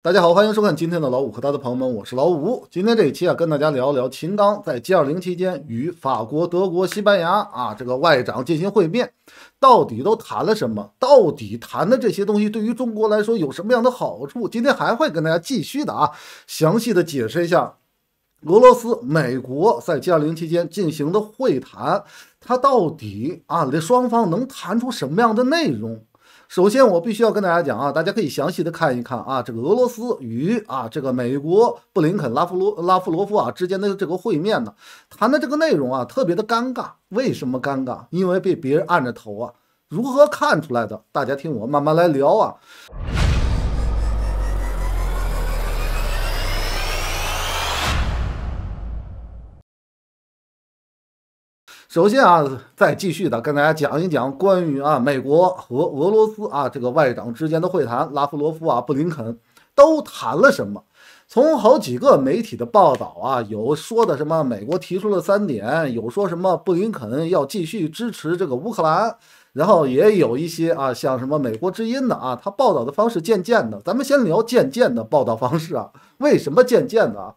大家好，欢迎收看今天的老五和他的朋友们，我是老五。今天这一期啊，跟大家聊聊秦刚在 G20 期间与法国、德国、西班牙啊这个外长进行会面，到底都谈了什么？到底谈的这些东西对于中国来说有什么样的好处？今天还会跟大家继续的啊，详细的解释一下俄罗斯、美国在 G20 期间进行的会谈，它到底啊，这双方能谈出什么样的内容？首先，我必须要跟大家讲啊，大家可以详细的看一看啊，这个俄罗斯与啊这个美国布林肯拉夫罗拉夫罗夫啊之间的这个会面呢，谈的这个内容啊，特别的尴尬。为什么尴尬？因为被别人按着头啊。如何看出来的？大家听我慢慢来聊啊。首先啊，再继续的跟大家讲一讲关于啊美国和俄罗斯啊这个外长之间的会谈，拉夫罗夫啊布林肯都谈了什么。从好几个媒体的报道啊，有说的什么美国提出了三点，有说什么布林肯要继续支持这个乌克兰，然后也有一些啊像什么美国之音的啊，他报道的方式渐渐的。咱们先聊渐渐的报道方式啊，为什么渐渐的？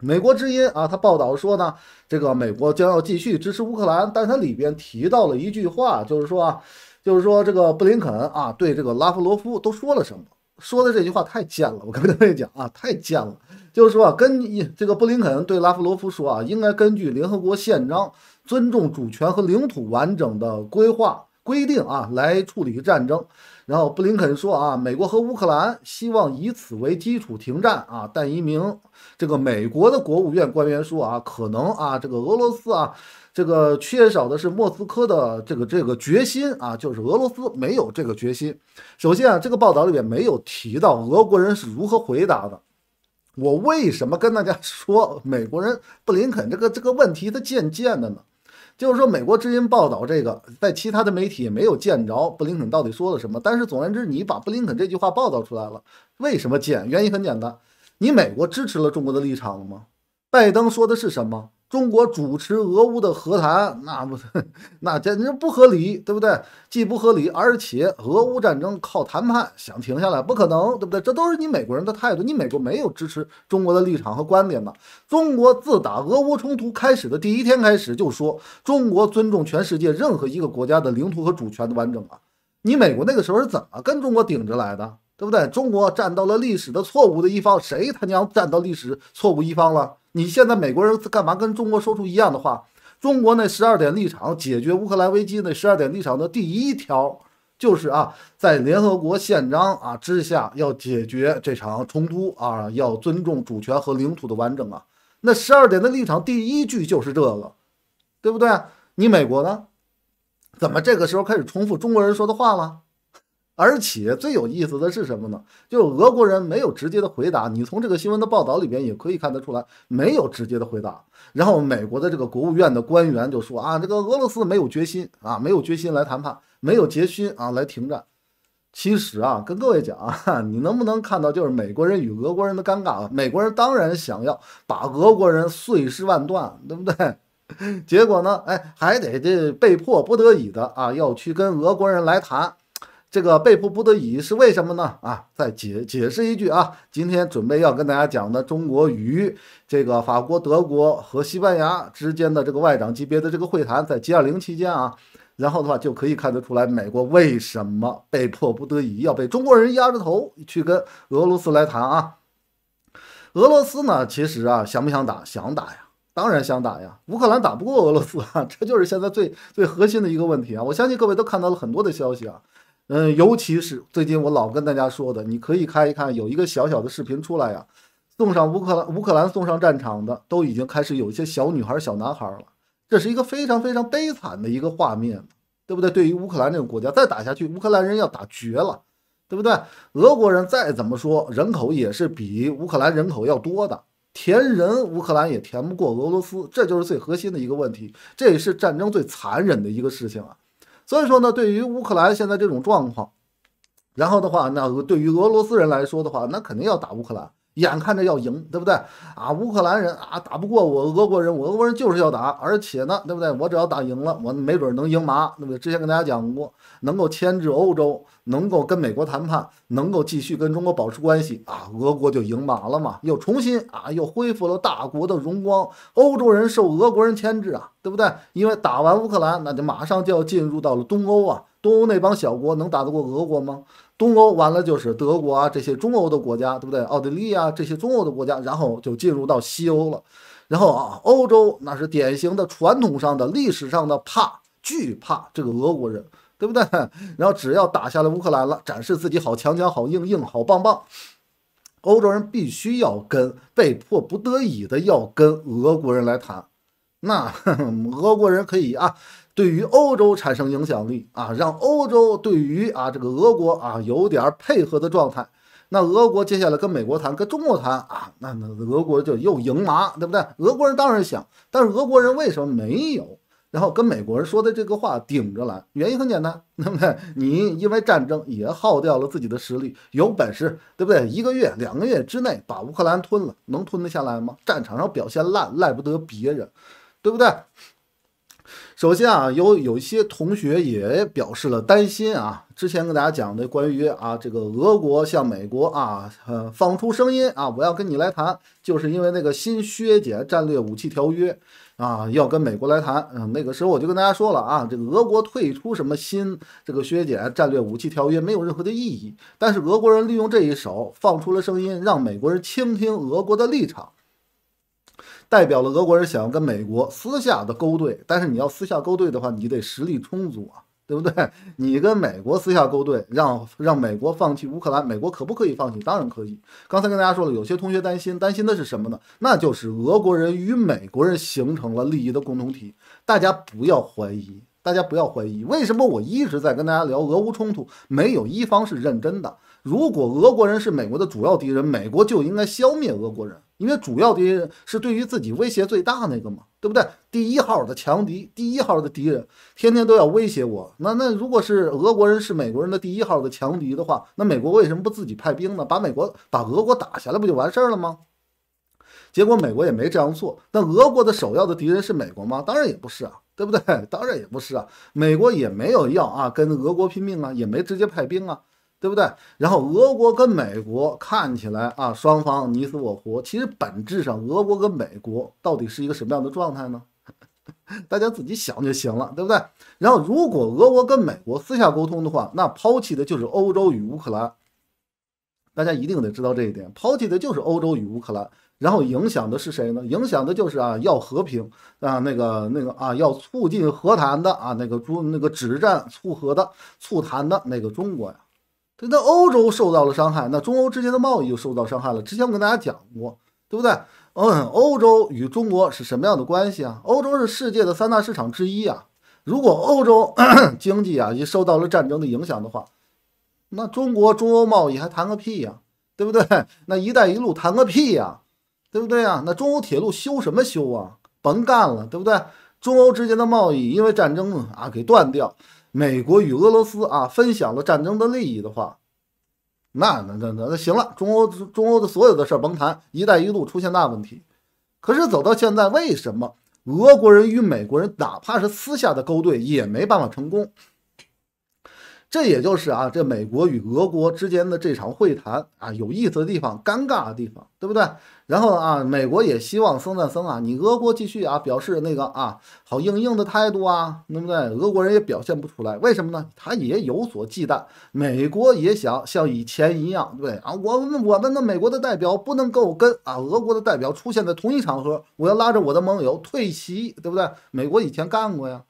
美国之音啊，他报道说呢，这个美国将要继续支持乌克兰，但它里边提到了一句话，就是说啊，就是说这个布林肯啊，对这个拉夫罗夫都说了什么？说的这句话太贱了，我跟各位讲啊，太贱了，就是说跟这个布林肯对拉夫罗夫说啊，应该根据联合国宪章尊重主权和领土完整的规划规定啊来处理战争。然后布林肯说啊，美国和乌克兰希望以此为基础停战啊。但一名这个美国的国务院官员说啊，可能啊，这个俄罗斯啊，这个缺少的是莫斯科的这个这个决心啊，就是俄罗斯没有这个决心。首先啊，这个报道里面没有提到俄国人是如何回答的。我为什么跟大家说美国人布林肯这个这个问题的渐渐的呢？就是说，美国之音报道这个，在其他的媒体也没有见着布林肯到底说了什么。但是总而言之，你把布林肯这句话报道出来了，为什么见？原因很简单，你美国支持了中国的立场了吗？拜登说的是什么？中国主持俄乌的和谈，那不，那简直不合理，对不对？既不合理，而且俄乌战争靠谈判想停下来不可能，对不对？这都是你美国人的态度，你美国没有支持中国的立场和观点吗？中国自打俄乌冲突开始的第一天开始就说，中国尊重全世界任何一个国家的领土和主权的完整啊！你美国那个时候是怎么跟中国顶着来的，对不对？中国站到了历史的错误的一方，谁他娘站到历史错误一方了？你现在美国人干嘛？跟中国说出一样的话。中国那十二点立场解决乌克兰危机那十二点立场的第一条就是啊，在联合国宪章啊之下要解决这场冲突啊，要尊重主权和领土的完整啊。那十二点的立场第一句就是这个，对不对？你美国呢？怎么这个时候开始重复中国人说的话了？而且最有意思的是什么呢？就俄国人没有直接的回答，你从这个新闻的报道里边也可以看得出来，没有直接的回答。然后美国的这个国务院的官员就说：“啊，这个俄罗斯没有决心啊，没有决心来谈判，没有决心啊来停战。”其实啊，跟各位讲啊，你能不能看到就是美国人与俄国人的尴尬？啊？美国人当然想要把俄国人碎尸万段，对不对？结果呢，哎，还得这被迫不得已的啊要去跟俄国人来谈。这个被迫不得已，是为什么呢？啊，再解解释一句啊，今天准备要跟大家讲的中国与这个法国、德国和西班牙之间的这个外长级别的这个会谈，在 G20 期间啊，然后的话就可以看得出来，美国为什么被迫不得已要被中国人压着头去跟俄罗斯来谈啊？俄罗斯呢，其实啊，想不想打？想打呀，当然想打呀。乌克兰打不过俄罗斯啊，这就是现在最最核心的一个问题啊。我相信各位都看到了很多的消息啊。嗯，尤其是最近我老跟大家说的，你可以看一看，有一个小小的视频出来呀，送上乌克兰，乌克兰送上战场的都已经开始有一些小女孩、小男孩了，这是一个非常非常悲惨的一个画面，对不对？对于乌克兰这个国家，再打下去，乌克兰人要打绝了，对不对？俄国人再怎么说，人口也是比乌克兰人口要多的，填人乌克兰也填不过俄罗斯，这就是最核心的一个问题，这也是战争最残忍的一个事情啊。所以说呢，对于乌克兰现在这种状况，然后的话，那对于俄罗斯人来说的话，那肯定要打乌克兰。眼看着要赢，对不对啊？乌克兰人啊，打不过我俄国人，我俄国人就是要打，而且呢，对不对？我只要打赢了，我没准能赢麻。对？之前跟大家讲过，能够牵制欧洲，能够跟美国谈判，能够继续跟中国保持关系啊，俄国就赢麻了嘛，又重新啊，又恢复了大国的荣光。欧洲人受俄国人牵制啊，对不对？因为打完乌克兰，那就马上就要进入到了东欧啊。东欧那帮小国能打得过俄国吗？东欧完了就是德国啊，这些中欧的国家，对不对？奥地利啊，这些中欧的国家，然后就进入到西欧了。然后啊，欧洲那是典型的传统上的、历史上的怕惧怕这个俄国人，对不对？然后只要打下来乌克兰了，展示自己好强强、好硬硬、好棒棒，欧洲人必须要跟被迫不得已的要跟俄国人来谈。那 俄国人可以啊。对于欧洲产生影响力啊，让欧洲对于啊这个俄国啊有点配合的状态，那俄国接下来跟美国谈，跟中国谈啊，那那俄国就又赢麻，对不对？俄国人当然想，但是俄国人为什么没有？然后跟美国人说的这个话顶着来，原因很简单，对不对？你因为战争也耗掉了自己的实力，有本事，对不对？一个月、两个月之内把乌克兰吞了，能吞得下来吗？战场上表现烂，赖不得别人，对不对？首先啊，有有一些同学也表示了担心啊。之前跟大家讲的关于啊，这个俄国向美国啊，呃，放出声音啊，我要跟你来谈，就是因为那个新削减战略武器条约啊，要跟美国来谈。嗯，那个时候我就跟大家说了啊，这个俄国退出什么新这个削减战略武器条约没有任何的意义。但是俄国人利用这一手放出了声音，让美国人倾听俄国的立场。代表了俄国人想要跟美国私下的勾兑，但是你要私下勾兑的话，你得实力充足啊，对不对？你跟美国私下勾兑，让让美国放弃乌克兰，美国可不可以放弃？当然可以。刚才跟大家说了，有些同学担心，担心的是什么呢？那就是俄国人与美国人形成了利益的共同体，大家不要怀疑。大家不要怀疑，为什么我一直在跟大家聊俄乌冲突？没有一方是认真的。如果俄国人是美国的主要敌人，美国就应该消灭俄国人，因为主要敌人是对于自己威胁最大那个嘛，对不对？第一号的强敌，第一号的敌人，天天都要威胁我。那那如果是俄国人是美国人的第一号的强敌的话，那美国为什么不自己派兵呢？把美国把俄国打下来不就完事儿了吗？结果美国也没这样做。那俄国的首要的敌人是美国吗？当然也不是啊。对不对？当然也不是啊，美国也没有要啊，跟俄国拼命啊，也没直接派兵啊，对不对？然后俄国跟美国看起来啊，双方你死我活，其实本质上，俄国跟美国到底是一个什么样的状态呢？大家自己想就行了，对不对？然后如果俄国跟美国私下沟通的话，那抛弃的就是欧洲与乌克兰，大家一定得知道这一点，抛弃的就是欧洲与乌克兰。然后影响的是谁呢？影响的就是啊，要和平啊，那个那个啊，要促进和谈的啊，那个中那个止战促和的促谈的那个中国呀。那欧洲受到了伤害，那中欧之间的贸易就受到伤害了。之前我跟大家讲过，对不对？嗯，欧洲与中国是什么样的关系啊？欧洲是世界的三大市场之一啊。如果欧洲 经济啊也受到了战争的影响的话，那中国中欧贸易还谈个屁呀，对不对？那一带一路谈个屁呀！对不对啊？那中欧铁路修什么修啊？甭干了，对不对？中欧之间的贸易因为战争啊给断掉，美国与俄罗斯啊分享了战争的利益的话，那那那那那行了，中欧中欧的所有的事甭谈，一带一路出现大问题。可是走到现在，为什么俄国人与美国人哪怕是私下的勾兑也没办法成功？这也就是啊，这美国与俄国之间的这场会谈啊，有意思的地方，尴尬的地方，对不对？然后啊，美国也希望桑赞森啊，你俄国继续啊，表示那个啊，好硬硬的态度啊，对不对？俄国人也表现不出来，为什么呢？他也有所忌惮。美国也想像以前一样，对不对啊？我我们的美国的代表不能够跟啊俄国的代表出现在同一场合，我要拉着我的盟友退席，对不对？美国以前干过呀，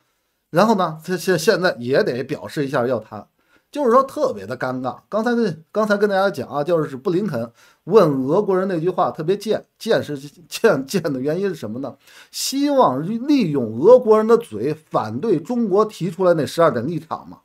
然后呢，现现在也得表示一下要谈。就是说特别的尴尬。刚才跟刚才跟大家讲啊，就是布林肯问俄国人那句话特别贱，贱是贱，贱的原因是什么呢？希望利用俄国人的嘴反对中国提出来那十二点立场嘛，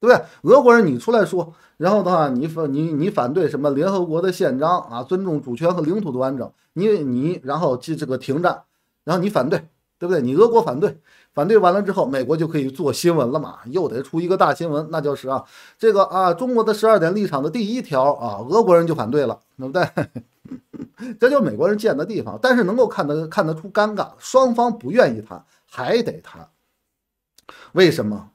对不对？俄国人你出来说，然后的话你反你你反对什么联合国的宪章啊，尊重主权和领土的完整，你你然后这这个停战，然后你反对，对不对？你俄国反对。反对完了之后，美国就可以做新闻了嘛？又得出一个大新闻，那就是啊，这个啊，中国的十二点立场的第一条啊，俄国人就反对了，对不对？这就美国人贱的地方。但是能够看得看得出尴尬，双方不愿意谈，还得谈。为什么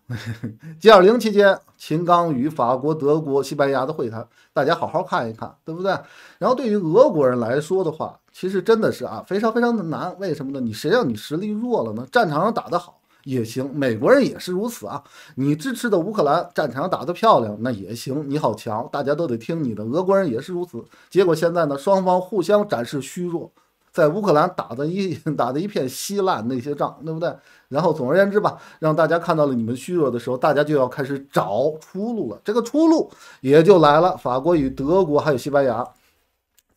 ？G20 期间，秦刚与法国、德国、西班牙的会谈，大家好好看一看，对不对？然后对于俄国人来说的话。其实真的是啊，非常非常的难。为什么呢？你谁让你实力弱了呢？战场上打得好也行，美国人也是如此啊。你支持的乌克兰战场上打得漂亮，那也行。你好强，大家都得听你的。俄国人也是如此。结果现在呢，双方互相展示虚弱，在乌克兰打的一 打的一片稀烂那些仗，对不对？然后总而言之吧，让大家看到了你们虚弱的时候，大家就要开始找出路了。这个出路也就来了。法国与德国还有西班牙。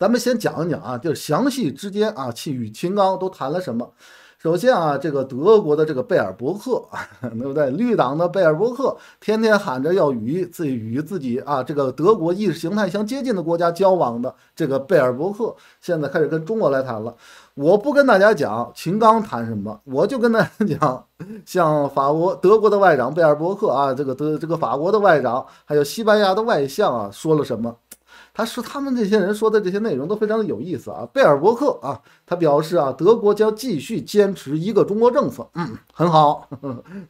咱们先讲一讲啊，就是详细之间啊，去与秦刚都谈了什么。首先啊，这个德国的这个贝尔伯克，对不对？绿党的贝尔伯克，天天喊着要与自己与自己啊，这个德国意识形态相接近的国家交往的这个贝尔伯克，现在开始跟中国来谈了。我不跟大家讲秦刚谈什么，我就跟大家讲，像法国、德国的外长贝尔伯克啊，这个德这个法国的外长，还有西班牙的外相啊，说了什么。他说：“他们这些人说的这些内容都非常的有意思啊。”贝尔伯克啊，他表示啊，德国将继续坚持一个中国政策。嗯，很好，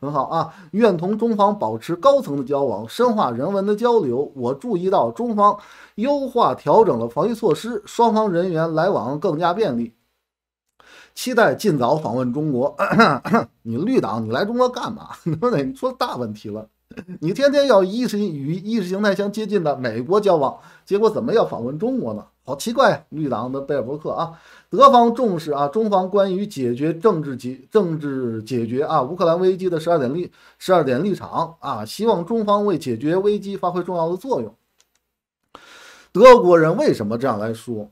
很好啊，愿同中方保持高层的交往，深化人文的交流。我注意到中方优化调整了防疫措施，双方人员来往更加便利，期待尽早访问中国。你绿党，你来中国干嘛？你说你出大问题了，你天天要意识与意识形态相接近的美国交往。结果怎么要访问中国呢？好奇怪！绿党的贝尔伯克啊，德方重视啊，中方关于解决政治解政治解决啊乌克兰危机的十二点立十二点立场啊，希望中方为解决危机发挥重要的作用。德国人为什么这样来说？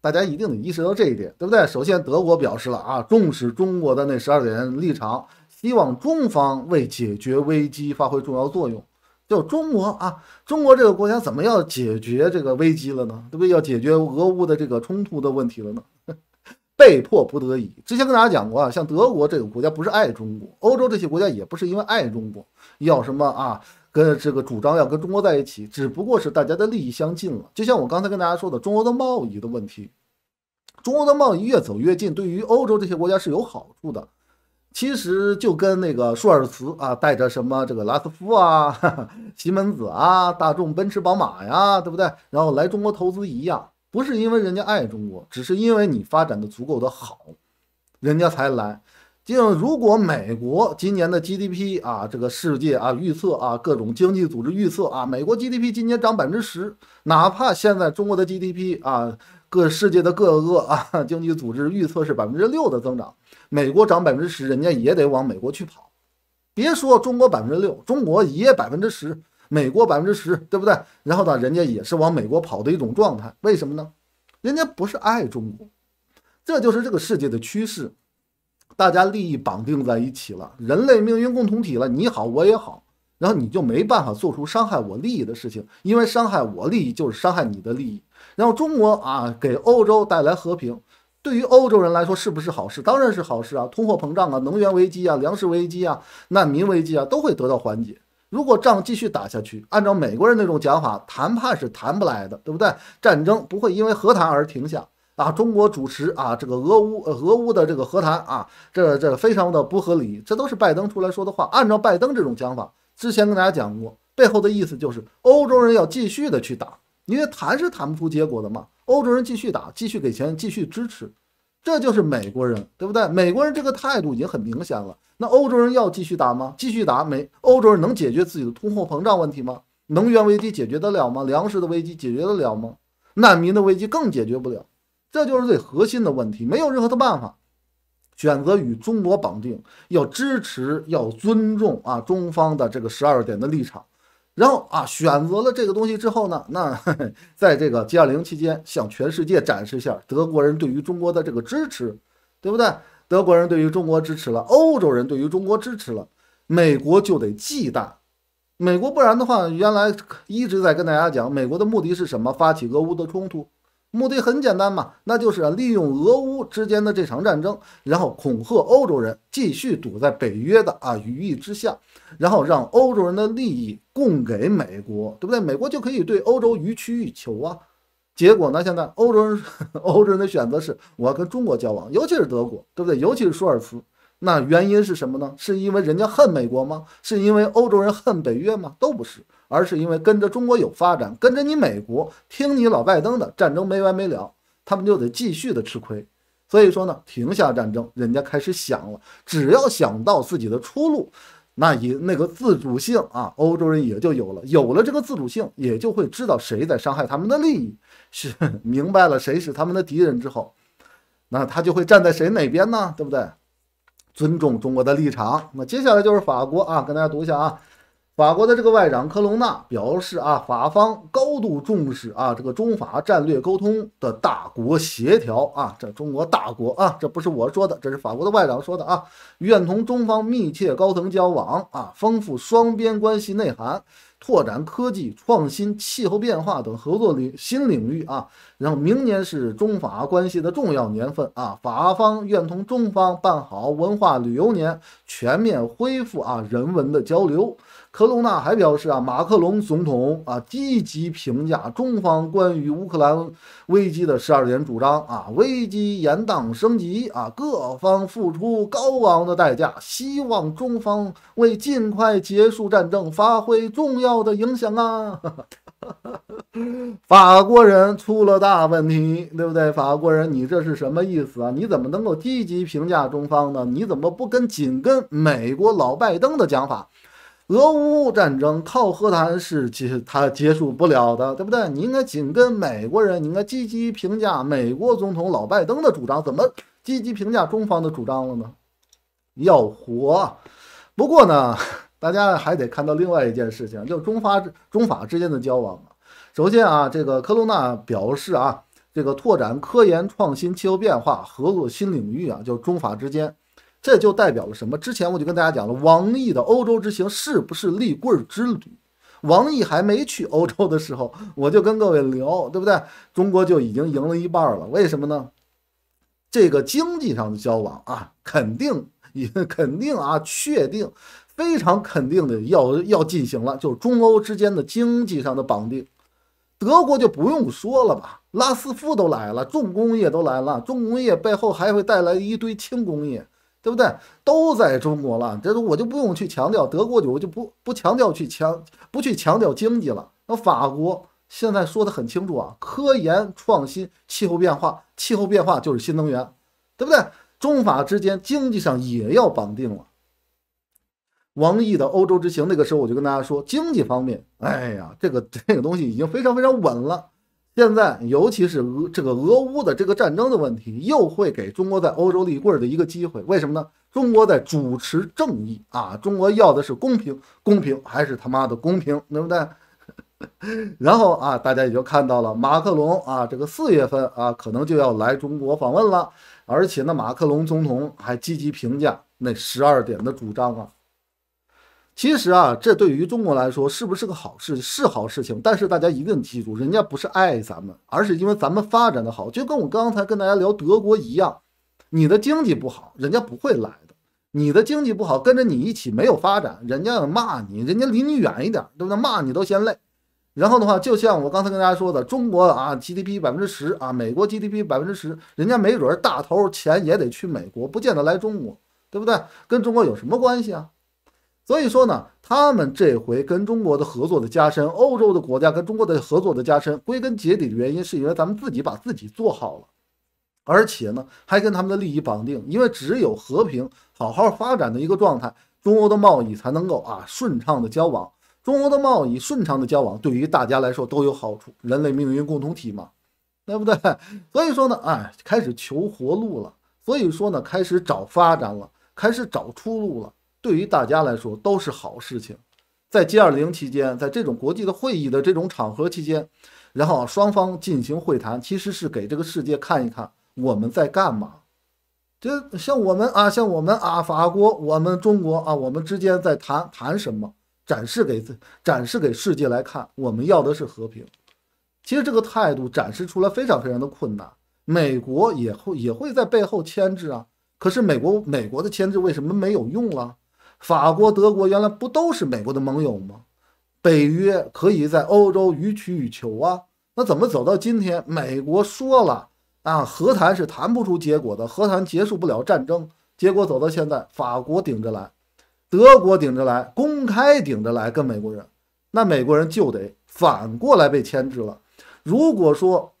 大家一定得意识到这一点，对不对？首先，德国表示了啊重视中国的那十二点立场，希望中方为解决危机发挥重要作用。就中国啊，中国这个国家怎么要解决这个危机了呢？对不对？要解决俄乌的这个冲突的问题了呢？被迫不得已。之前跟大家讲过啊，像德国这个国家不是爱中国，欧洲这些国家也不是因为爱中国要什么啊，跟这个主张要跟中国在一起，只不过是大家的利益相近了。就像我刚才跟大家说的，中欧的贸易的问题，中欧的贸易越走越近，对于欧洲这些国家是有好处的。其实就跟那个舒尔茨啊，带着什么这个拉斯夫啊、西门子啊、大众、奔驰、宝马呀，对不对？然后来中国投资一样，不是因为人家爱中国，只是因为你发展的足够的好，人家才来。就如果美国今年的 GDP 啊，这个世界啊，预测啊，各种经济组织预测啊，美国 GDP 今年涨百分之十，哪怕现在中国的 GDP 啊。各世界的各个啊经济组织预测是百分之六的增长，美国涨百分之十，人家也得往美国去跑。别说中国百分之六，中国也百分之十，美国百分之十，对不对？然后呢，人家也是往美国跑的一种状态。为什么呢？人家不是爱中国，这就是这个世界的趋势，大家利益绑定在一起了，人类命运共同体了，你好我也好，然后你就没办法做出伤害我利益的事情，因为伤害我利益就是伤害你的利益。然后中国啊，给欧洲带来和平，对于欧洲人来说是不是好事？当然是好事啊！通货膨胀啊，能源危机啊，粮食危机啊，难民危机啊，都会得到缓解。如果仗继续打下去，按照美国人那种讲法，谈判是谈不来的，对不对？战争不会因为和谈而停下啊！中国主持啊，这个俄乌俄乌的这个和谈啊，这这非常的不合理，这都是拜登出来说的话。按照拜登这种讲法，之前跟大家讲过，背后的意思就是欧洲人要继续的去打。因为谈是谈不出结果的嘛，欧洲人继续打，继续给钱，继续支持，这就是美国人，对不对？美国人这个态度已经很明显了。那欧洲人要继续打吗？继续打没？欧洲人能解决自己的通货膨胀问题吗？能源危机解决得了吗？粮食的危机解决得了吗？难民的危机更解决不了。这就是最核心的问题，没有任何的办法。选择与中国绑定，要支持，要尊重啊中方的这个十二点的立场。然后啊，选择了这个东西之后呢，那 在这个 G20 期间，向全世界展示一下德国人对于中国的这个支持，对不对？德国人对于中国支持了，欧洲人对于中国支持了，美国就得忌惮。美国不然的话，原来一直在跟大家讲，美国的目的是什么？发起俄乌的冲突。目的很简单嘛，那就是利用俄乌之间的这场战争，然后恐吓欧洲人继续堵在北约的啊羽翼之下，然后让欧洲人的利益供给美国，对不对？美国就可以对欧洲予取予求啊。结果呢，现在欧洲人 欧洲人的选择是我要跟中国交往，尤其是德国，对不对？尤其是舒尔茨。那原因是什么呢？是因为人家恨美国吗？是因为欧洲人恨北约吗？都不是。而是因为跟着中国有发展，跟着你美国听你老拜登的战争没完没了，他们就得继续的吃亏。所以说呢，停下战争，人家开始想了，只要想到自己的出路，那也那个自主性啊，欧洲人也就有了。有了这个自主性，也就会知道谁在伤害他们的利益，是 明白了谁是他们的敌人之后，那他就会站在谁哪边呢？对不对？尊重中国的立场。那接下来就是法国啊，跟大家读一下啊。法国的这个外长科隆纳表示啊，法方高度重视啊这个中法战略沟通的大国协调啊，这中国大国啊，这不是我说的，这是法国的外长说的啊，愿同中方密切高层交往啊，丰富双边关系内涵，拓展科技创新、气候变化等合作领新领域啊。然后明年是中法关系的重要年份啊，法方愿同中方办好文化旅游年，全面恢复啊人文的交流。科隆纳还表示啊，马克龙总统啊，积极评价中方关于乌克兰危机的十二点主张啊，危机严宕升级啊，各方付出高昂的代价，希望中方为尽快结束战争发挥重要的影响啊。法国人出了大问题，对不对？法国人，你这是什么意思啊？你怎么能够积极评价中方呢？你怎么不跟紧跟美国老拜登的讲法？俄乌战争靠和谈是结他结束不了的，对不对？你应该紧跟美国人，你应该积极评价美国总统老拜登的主张，怎么积极评价中方的主张了呢？要活。不过呢，大家还得看到另外一件事情，就中法中法之间的交往。首先啊，这个科罗纳表示啊，这个拓展科研创新、气候变化合作新领域啊，就中法之间。这就代表了什么？之前我就跟大家讲了，王毅的欧洲之行是不是立棍之旅？王毅还没去欧洲的时候，我就跟各位聊，对不对？中国就已经赢了一半了。为什么呢？这个经济上的交往啊，肯定、肯定啊，确定，非常肯定的要要进行了，就是中欧之间的经济上的绑定。德国就不用说了吧，拉斯夫都来了，重工业都来了，重工业背后还会带来一堆轻工业。对不对？都在中国了，这我就不用去强调德国酒，我就不不强调去强，不去强调经济了。那法国现在说的很清楚啊，科研创新、气候变化，气候变化就是新能源，对不对？中法之间经济上也要绑定了。王毅的欧洲之行，那个时候我就跟大家说，经济方面，哎呀，这个这个东西已经非常非常稳了。现在，尤其是俄这个俄乌的这个战争的问题，又会给中国在欧洲立棍的一个机会。为什么呢？中国在主持正义啊！中国要的是公平，公平还是他妈的公平，对不对？然后啊，大家也就看到了马克龙啊，这个四月份啊，可能就要来中国访问了。而且呢，马克龙总统还积极评价那十二点的主张啊。其实啊，这对于中国来说是不是个好事？是好事情，但是大家一定记住，人家不是爱咱们，而是因为咱们发展的好。就跟我刚才跟大家聊德国一样，你的经济不好，人家不会来的；你的经济不好，跟着你一起没有发展，人家要骂你，人家离你远一点，对不对？骂你都嫌累。然后的话，就像我刚才跟大家说的，中国啊 GDP 百分之十啊，美国 GDP 百分之十，人家没准大头钱也得去美国，不见得来中国，对不对？跟中国有什么关系啊？所以说呢，他们这回跟中国的合作的加深，欧洲的国家跟中国的合作的加深，归根结底的原因是因为咱们自己把自己做好了，而且呢还跟他们的利益绑定，因为只有和平、好好发展的一个状态，中欧的贸易才能够啊顺畅的交往。中欧的贸易顺畅的交往，对于大家来说都有好处，人类命运共同体嘛，对不对？所以说呢，哎，开始求活路了，所以说呢，开始找发展了，开始找出路了。对于大家来说都是好事情，在 G20 期间，在这种国际的会议的这种场合期间，然后双方进行会谈，其实是给这个世界看一看我们在干嘛。就像我们啊，像我们啊，法国，我们中国啊，我们之间在谈谈什么，展示给自展示给世界来看，我们要的是和平。其实这个态度展示出来非常非常的困难，美国也会也会在背后牵制啊。可是美国美国的牵制为什么没有用啊？法国、德国原来不都是美国的盟友吗？北约可以在欧洲予取予求啊，那怎么走到今天？美国说了啊，和谈是谈不出结果的，和谈结束不了战争。结果走到现在，法国顶着来，德国顶着来，公开顶着来跟美国人，那美国人就得反过来被牵制了。如果说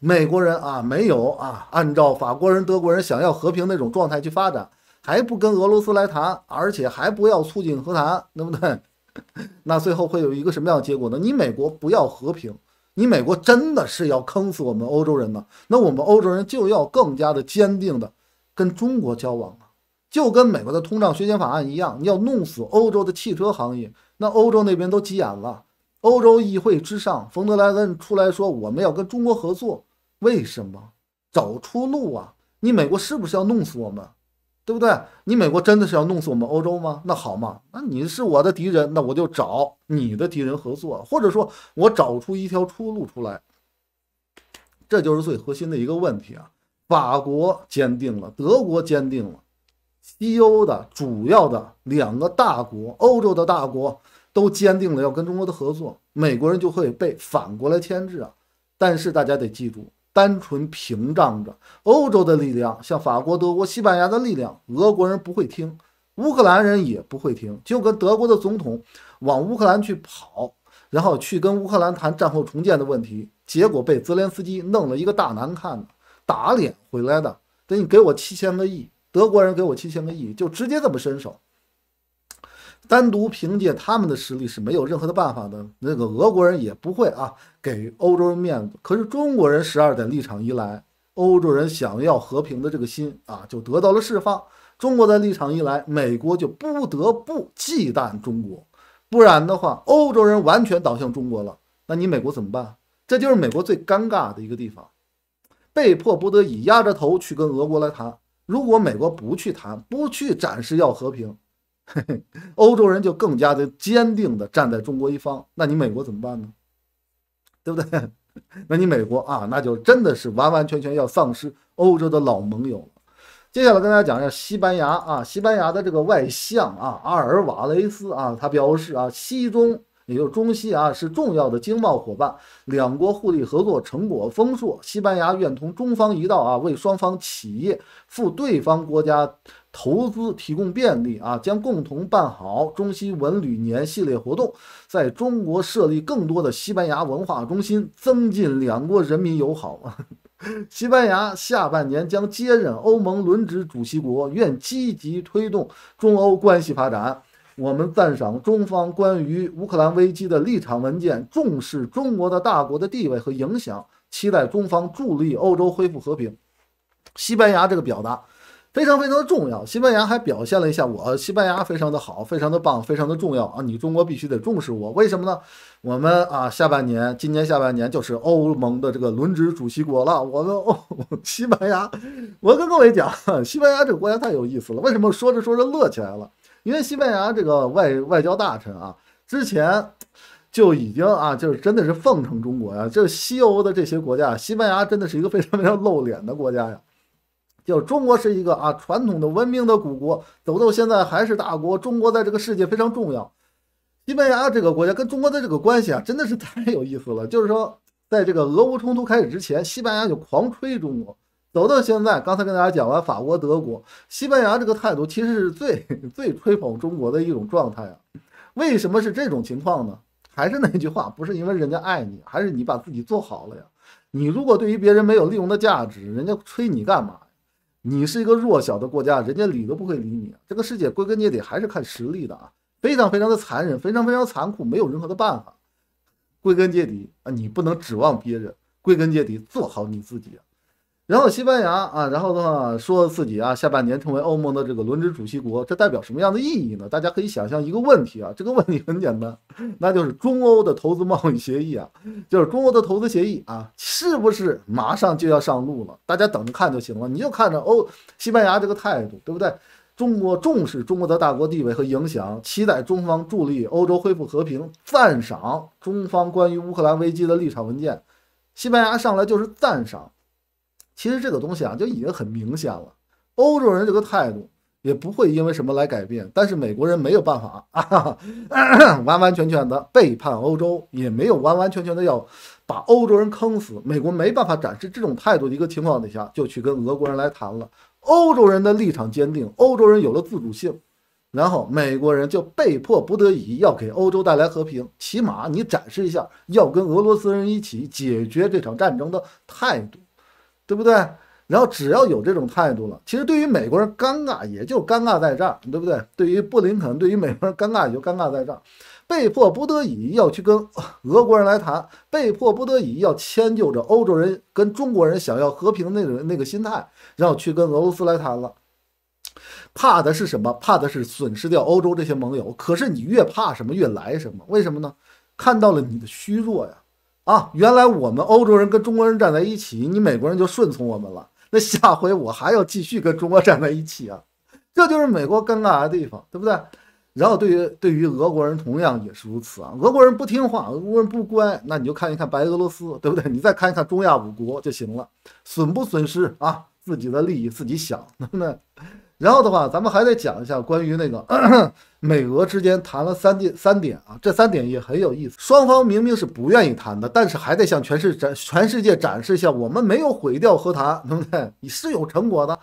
美国人啊没有啊按照法国人、德国人想要和平那种状态去发展。还不跟俄罗斯来谈，而且还不要促进和谈，对不对？那最后会有一个什么样的结果呢？你美国不要和平，你美国真的是要坑死我们欧洲人呢？那我们欧洲人就要更加的坚定的跟中国交往就跟美国的通胀削减法案一样，你要弄死欧洲的汽车行业，那欧洲那边都急眼了。欧洲议会之上，冯德莱恩出来说我们要跟中国合作，为什么？找出路啊！你美国是不是要弄死我们？对不对？你美国真的是要弄死我们欧洲吗？那好嘛，那你是我的敌人，那我就找你的敌人合作，或者说，我找出一条出路出来。这就是最核心的一个问题啊！法国坚定了，德国坚定了，西欧的主要的两个大国，欧洲的大国都坚定了要跟中国的合作，美国人就会被反过来牵制啊。但是大家得记住。单纯屏障着欧洲的力量，像法国、德国、西班牙的力量，俄国人不会听，乌克兰人也不会听。就跟德国的总统往乌克兰去跑，然后去跟乌克兰谈战后重建的问题，结果被泽连斯基弄了一个大难看，打脸回来的。等你给我七千个亿，德国人给我七千个亿，就直接这么伸手。单独凭借他们的实力是没有任何的办法的。那个俄国人也不会啊给欧洲人面子。可是中国人十二点立场一来，欧洲人想要和平的这个心啊就得到了释放。中国的立场一来，美国就不得不忌惮中国，不然的话，欧洲人完全倒向中国了。那你美国怎么办？这就是美国最尴尬的一个地方，被迫不得已压着头去跟俄国来谈。如果美国不去谈，不去展示要和平。嘿，欧洲人就更加的坚定的站在中国一方，那你美国怎么办呢？对不对？那你美国啊，那就真的是完完全全要丧失欧洲的老盟友了。接下来跟大家讲一下西班牙啊，西班牙的这个外相啊，阿尔瓦雷斯啊，他表示啊，西中。也就中西啊是重要的经贸伙伴，两国互利合作成果丰硕。西班牙愿同中方一道啊，为双方企业赴对方国家投资提供便利啊，将共同办好中西文旅年系列活动，在中国设立更多的西班牙文化中心，增进两国人民友好。西班牙下半年将接任欧盟轮值主席国，愿积极推动中欧关系发展。我们赞赏中方关于乌克兰危机的立场文件，重视中国的大国的地位和影响，期待中方助力欧洲恢复和平。西班牙这个表达非常非常的重要。西班牙还表现了一下，我西班牙非常的好，非常的棒，非常的重要啊！你中国必须得重视我，为什么呢？我们啊，下半年，今年下半年就是欧盟的这个轮值主席国了，我们欧 西班牙。我跟各位讲，西班牙这个国家太有意思了，为什么说着说着乐起来了？因为西班牙这个外外交大臣啊，之前就已经啊，就是真的是奉承中国呀。就是西欧的这些国家，西班牙真的是一个非常非常露脸的国家呀。就中国是一个啊传统的文明的古国，走到现在还是大国，中国在这个世界非常重要。西班牙这个国家跟中国的这个关系啊，真的是 太有意思了。就是说，在这个俄乌冲突开始之前，西班牙就狂吹中国。走到现在，刚才跟大家讲完法国、德国、西班牙这个态度，其实是最 最吹捧中国的一种状态啊。为什么是这种情况呢？还是那句话，不是因为人家爱你，还是你把自己做好了呀。你如果对于别人没有利用的价值，人家吹你干嘛你是一个弱小的国家，人家理都不会理你啊。这个世界归根结底还是看实力的啊，非常非常的残忍，非常非常残酷，没有任何的办法。归根结底啊，你不能指望别人，归根结底做好你自己。然后西班牙啊，然后的话说自己啊，下半年成为欧盟的这个轮值主席国，这代表什么样的意义呢？大家可以想象一个问题啊，这个问题很简单，那就是中欧的投资贸易协议啊，就是中欧的投资协议啊，是不是马上就要上路了？大家等着看就行了。你就看着欧西班牙这个态度，对不对？中国重视中国的大国地位和影响，期待中方助力欧洲恢复和平，赞赏中方关于乌克兰危机的立场文件。西班牙上来就是赞赏。其实这个东西啊，就已经很明显了。欧洲人这个态度也不会因为什么来改变，但是美国人没有办法啊，完完全全的背叛欧洲，也没有完完全全的要把欧洲人坑死。美国没办法展示这种态度的一个情况底下，就去跟俄国人来谈了。欧洲人的立场坚定，欧洲人有了自主性，然后美国人就被迫不得已要给欧洲带来和平，起码你展示一下要跟俄罗斯人一起解决这场战争的态度。对不对？然后只要有这种态度了，其实对于美国人尴尬也就尴尬在这儿，对不对？对于布林肯，对于美国人尴尬也就尴尬在这儿，被迫不得已要去跟俄国人来谈，被迫不得已要迁就着欧洲人跟中国人想要和平那种那个心态，然后去跟俄罗斯来谈了。怕的是什么？怕的是损失掉欧洲这些盟友。可是你越怕什么，越来什么？为什么呢？看到了你的虚弱呀。啊，原来我们欧洲人跟中国人站在一起，你美国人就顺从我们了。那下回我还要继续跟中国站在一起啊，这就是美国尴尬的地方，对不对？然后对于对于俄国人同样也是如此啊，俄国人不听话，俄国人不乖，那你就看一看白俄罗斯，对不对？你再看一看中亚五国就行了，损不损失啊？自己的利益自己想，对不对？然后的话，咱们还得讲一下关于那个 美俄之间谈了三点三点啊，这三点也很有意思。双方明明是不愿意谈的，但是还得向全世展全世界展示一下，我们没有毁掉和谈，对不对？你是有成果的，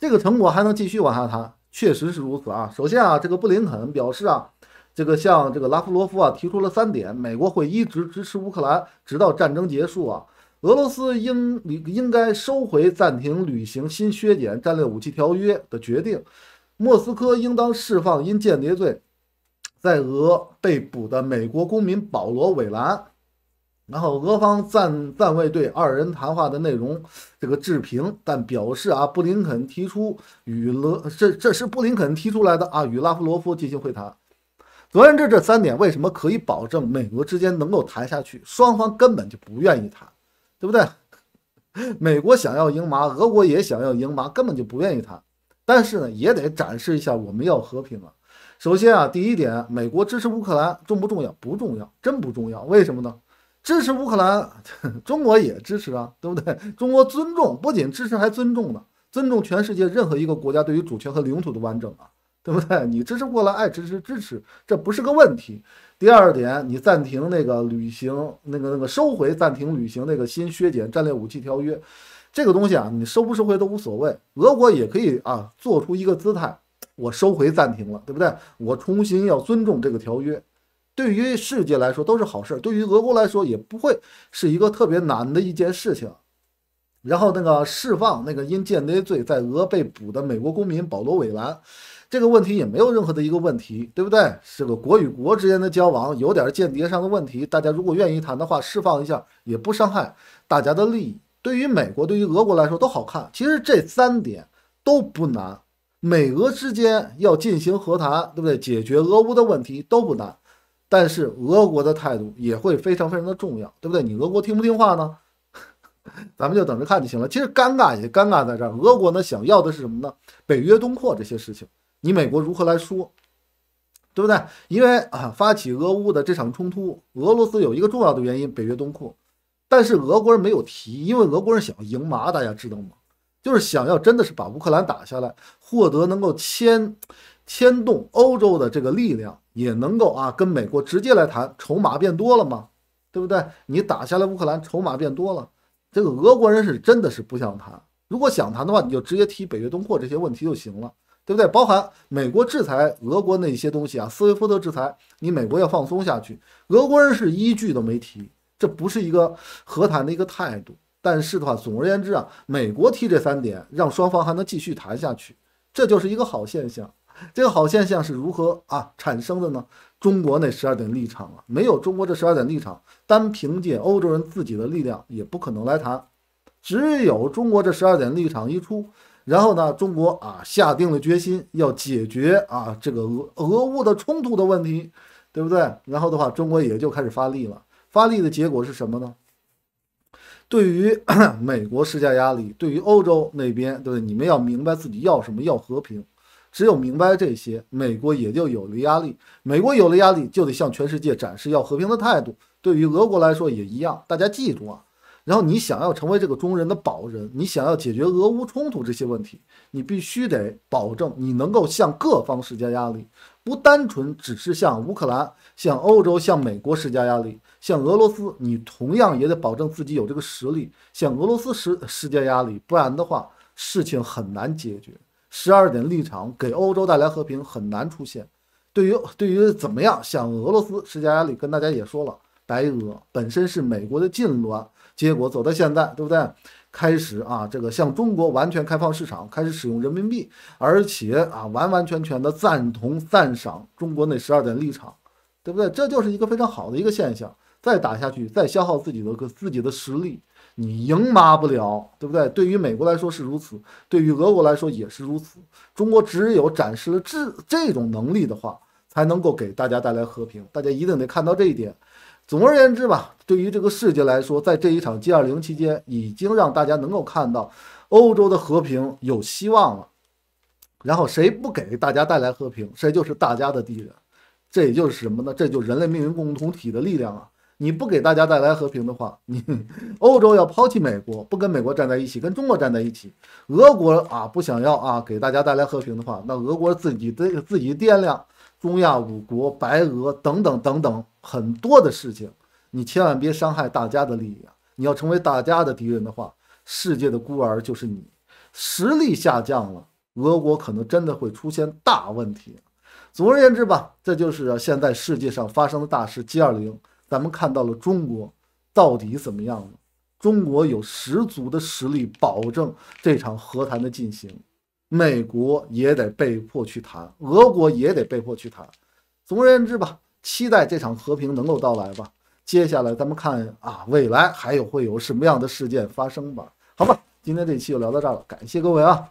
这个成果还能继续往下谈，确实是如此啊。首先啊，这个布林肯表示啊，这个向这个拉夫罗夫啊提出了三点，美国会一直支持乌克兰，直到战争结束啊。俄罗斯应应该收回暂停履行新削减战略武器条约的决定，莫斯科应当释放因间谍罪在俄被捕的美国公民保罗·韦兰。然后，俄方暂暂未对二人谈话的内容这个置评，但表示啊，布林肯提出与俄这这是布林肯提出来的啊，与拉夫罗夫进行会谈。总而言之，这三点为什么可以保证美俄之间能够谈下去？双方根本就不愿意谈。对不对？美国想要赢麻，俄国也想要赢麻，根本就不愿意谈。但是呢，也得展示一下我们要和平啊。首先啊，第一点，美国支持乌克兰重不重要？不重要，真不重要。为什么呢？支持乌克兰，中国也支持啊，对不对？中国尊重，不仅支持还尊重呢，尊重全世界任何一个国家对于主权和领土的完整啊。对不对？你支持过来，爱支持支持，这不是个问题。第二点，你暂停那个履行，那个那个收回暂停履行那个新削减战略武器条约，这个东西啊，你收不收回都无所谓。俄国也可以啊，做出一个姿态，我收回暂停了，对不对？我重新要尊重这个条约，对于世界来说都是好事，对于俄国来说也不会是一个特别难的一件事情。然后那个释放那个因间谍罪在俄被捕的美国公民保罗·韦兰。这个问题也没有任何的一个问题，对不对？这个国与国之间的交往有点间谍上的问题，大家如果愿意谈的话，释放一下也不伤害大家的利益，对于美国、对于俄国来说都好看。其实这三点都不难，美俄之间要进行和谈，对不对？解决俄乌的问题都不难，但是俄国的态度也会非常非常的重要，对不对？你俄国听不听话呢？咱们就等着看就行了。其实尴尬也尴尬在这儿，俄国呢想要的是什么呢？北约东扩这些事情。你美国如何来说，对不对？因为啊，发起俄乌的这场冲突，俄罗斯有一个重要的原因，北约东扩。但是俄国人没有提，因为俄国人想要赢麻，大家知道吗？就是想要真的是把乌克兰打下来，获得能够牵牵动欧洲的这个力量，也能够啊跟美国直接来谈，筹码变多了嘛，对不对？你打下来乌克兰，筹码变多了。这个俄国人是真的是不想谈，如果想谈的话，你就直接提北约东扩这些问题就行了。对不对？包含美国制裁俄国那些东西啊，斯威夫特制裁你，美国要放松下去，俄国人是一句都没提，这不是一个和谈的一个态度。但是的话，总而言之啊，美国提这三点，让双方还能继续谈下去，这就是一个好现象。这个好现象是如何啊产生的呢？中国那十二点立场啊，没有中国这十二点立场，单凭借欧洲人自己的力量也不可能来谈，只有中国这十二点立场一出。然后呢，中国啊下定了决心要解决啊这个俄俄乌的冲突的问题，对不对？然后的话，中国也就开始发力了。发力的结果是什么呢？对于美国施加压力，对于欧洲那边，对不对？你们要明白自己要什么，要和平。只有明白这些，美国也就有了压力。美国有了压力，就得向全世界展示要和平的态度。对于俄国来说也一样，大家记住啊。然后你想要成为这个中人的保人，你想要解决俄乌冲突这些问题，你必须得保证你能够向各方施加压力，不单纯只是向乌克兰、向欧洲、向美国施加压力，向俄罗斯你同样也得保证自己有这个实力向俄罗斯施施加压力，不然的话事情很难解决。十二点立场给欧洲带来和平很难出现。对于对于怎么样向俄罗斯施加压力，跟大家也说了，白俄本身是美国的近邻。结果走到现在，对不对？开始啊，这个向中国完全开放市场，开始使用人民币，而且啊，完完全全的赞同赞赏中国那十二点立场，对不对？这就是一个非常好的一个现象。再打下去，再消耗自己的个自己的实力，你赢麻不了，对不对？对于美国来说是如此，对于俄国来说也是如此。中国只有展示了这这种能力的话，才能够给大家带来和平。大家一定得看到这一点。总而言之吧，对于这个世界来说，在这一场 G20 期间，已经让大家能够看到欧洲的和平有希望了。然后谁不给大家带来和平，谁就是大家的敌人。这也就是什么呢？这就人类命运共同体的力量啊！你不给大家带来和平的话，你欧洲要抛弃美国，不跟美国站在一起，跟中国站在一起。俄国啊，不想要啊给大家带来和平的话，那俄国自己的自己掂量。中亚五国、白俄等等等等很多的事情，你千万别伤害大家的利益啊！你要成为大家的敌人的话，世界的孤儿就是你。实力下降了，俄国可能真的会出现大问题。总而言之吧，这就是现在世界上发生的大事 G 二零，咱们看到了中国到底怎么样了？中国有十足的实力保证这场和谈的进行。美国也得被迫去谈，俄国也得被迫去谈。总而言之吧，期待这场和平能够到来吧。接下来咱们看啊，未来还有会有什么样的事件发生吧？好吧，今天这期就聊到这儿了，感谢各位啊。